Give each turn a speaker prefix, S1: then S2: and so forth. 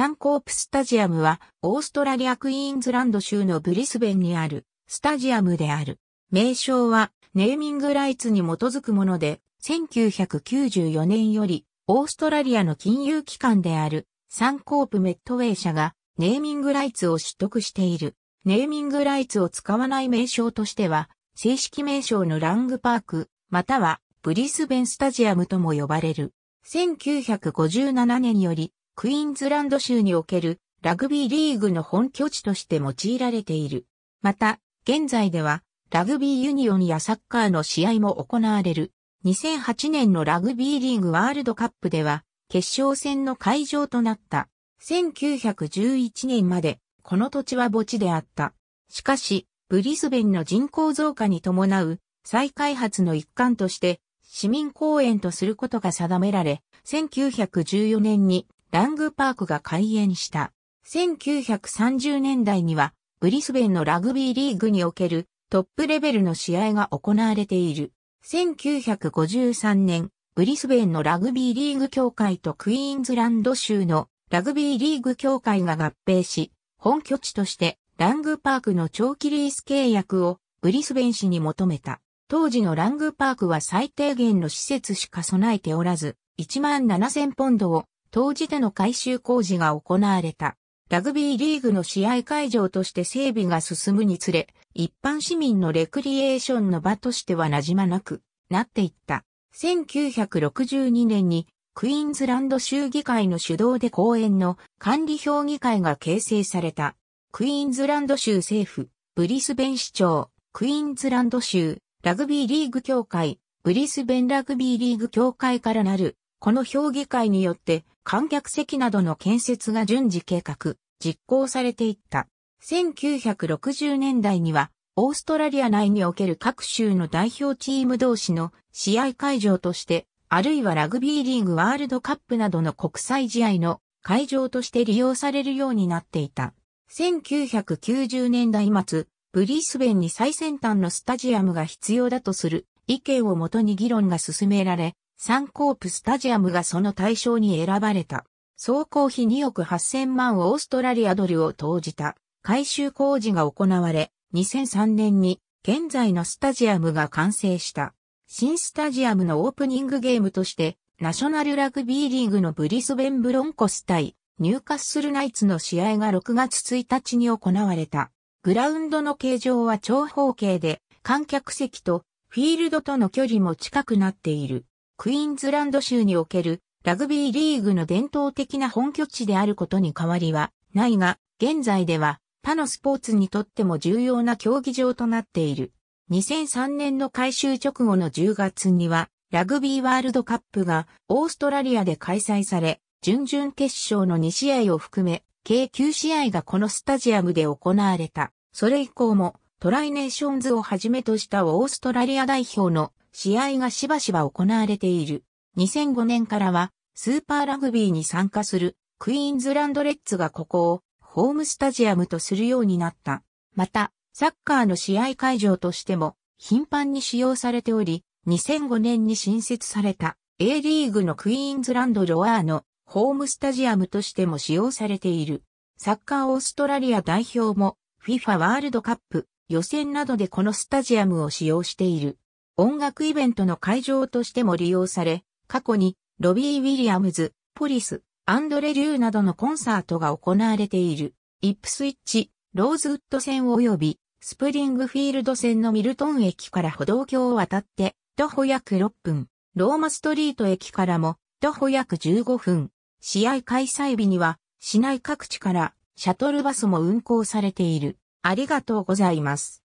S1: サンコープスタジアムは、オーストラリアクイーンズランド州のブリスベンにある、スタジアムである。名称は、ネーミングライツに基づくもので、1994年より、オーストラリアの金融機関である、サンコープメットウェイ社が、ネーミングライツを取得している。ネーミングライツを使わない名称としては、正式名称のラングパーク、または、ブリスベンスタジアムとも呼ばれる。1957年より、クイーンズランド州におけるラグビーリーグの本拠地として用いられている。また、現在ではラグビーユニオンやサッカーの試合も行われる。2008年のラグビーリーグワールドカップでは決勝戦の会場となった。1911年までこの土地は墓地であった。しかし、ブリスベンの人口増加に伴う再開発の一環として市民公園とすることが定められ、1914年にラングパークが開園した。1930年代には、ブリスベンのラグビーリーグにおけるトップレベルの試合が行われている。1953年、ブリスベンのラグビーリーグ協会とクイーンズランド州のラグビーリーグ協会が合併し、本拠地としてラングパークの長期リース契約をブリスベン市に求めた。当時のラングパークは最低限の施設しか備えておらず、1万7000ポンドを当時での改修工事が行われた。ラグビーリーグの試合会場として整備が進むにつれ、一般市民のレクリエーションの場としては馴染まなくなっていった。1962年にクイーンズランド州議会の主導で公園の管理評議会が形成された。クイーンズランド州政府、ブリスベン市長、クイーンズランド州、ラグビーリーグ協会、ブリスベンラグビーリーグ協会からなるこの評議会によって観客席などの建設が順次計画、実行されていった。1960年代には、オーストラリア内における各州の代表チーム同士の試合会場として、あるいはラグビーリーグワールドカップなどの国際試合の会場として利用されるようになっていた。1990年代末、ブリスベンに最先端のスタジアムが必要だとする意見をもとに議論が進められ、サンコープスタジアムがその対象に選ばれた。総工費2億8000万オーストラリアドルを投じた改修工事が行われ、2003年に現在のスタジアムが完成した。新スタジアムのオープニングゲームとして、ナショナルラグビーリーグのブリスベンブロンコス対ニューカッスルナイツの試合が6月1日に行われた。グラウンドの形状は長方形で、観客席とフィールドとの距離も近くなっている。クイーンズランド州におけるラグビーリーグの伝統的な本拠地であることに変わりはないが、現在では他のスポーツにとっても重要な競技場となっている。2003年の改修直後の10月には、ラグビーワールドカップがオーストラリアで開催され、準々決勝の2試合を含め、計9試合がこのスタジアムで行われた。それ以降もトライネーションズをはじめとしたオーストラリア代表の試合がしばしば行われている。2005年からはスーパーラグビーに参加するクイーンズランドレッツがここをホームスタジアムとするようになった。また、サッカーの試合会場としても頻繁に使用されており、2005年に新設された A リーグのクイーンズランドロアーのホームスタジアムとしても使用されている。サッカーオーストラリア代表も FIFA ワールドカップ予選などでこのスタジアムを使用している。音楽イベントの会場としても利用され、過去にロビー・ウィリアムズ、ポリス、アンドレ・リューなどのコンサートが行われている、イップスイッチ、ローズウッド線及び、スプリングフィールド線のミルトン駅から歩道橋を渡って、徒歩約6分、ローマストリート駅からも、徒歩約15分、試合開催日には、市内各地から、シャトルバスも運行されている。ありがとうございます。